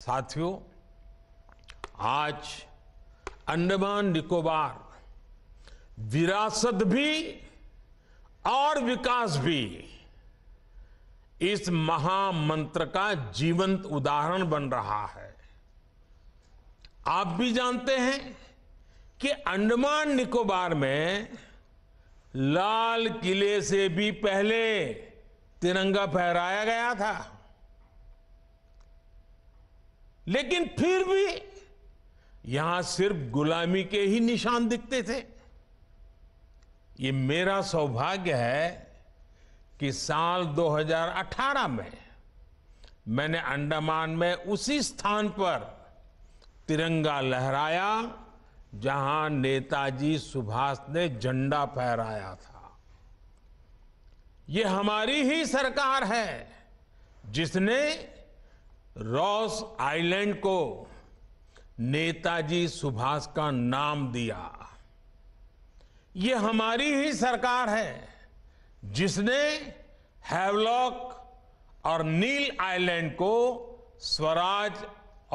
साथियों आज अंडमान निकोबार विरासत भी और विकास भी इस महामंत्र का जीवंत उदाहरण बन रहा है आप भी जानते हैं कि अंडमान निकोबार में लाल किले से भी पहले तिरंगा फहराया गया था लेकिन फिर भी यहां सिर्फ गुलामी के ही निशान दिखते थे ये मेरा सौभाग्य है कि साल 2018 में मैंने अंडमान में उसी स्थान पर तिरंगा लहराया जहां नेताजी सुभाष ने झंडा फहराया था ये हमारी ही सरकार है जिसने रॉस आइलैंड को नेताजी सुभाष का नाम दिया ये हमारी ही सरकार है जिसने हैवलॉक और नील आइलैंड को स्वराज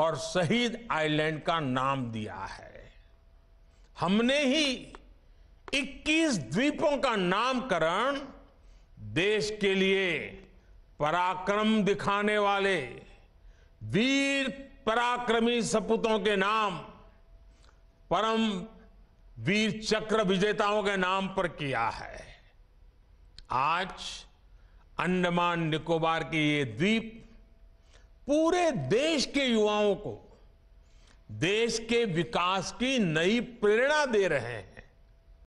और शहीद आइलैंड का नाम दिया है हमने ही 21 द्वीपों का नामकरण देश के लिए पराक्रम दिखाने वाले वीर पराक्रमी सपूतों के नाम परम वीर चक्र विजेताओं के नाम पर किया है आज अंडमान निकोबार के ये द्वीप पूरे देश के युवाओं को देश के विकास की नई प्रेरणा दे रहे हैं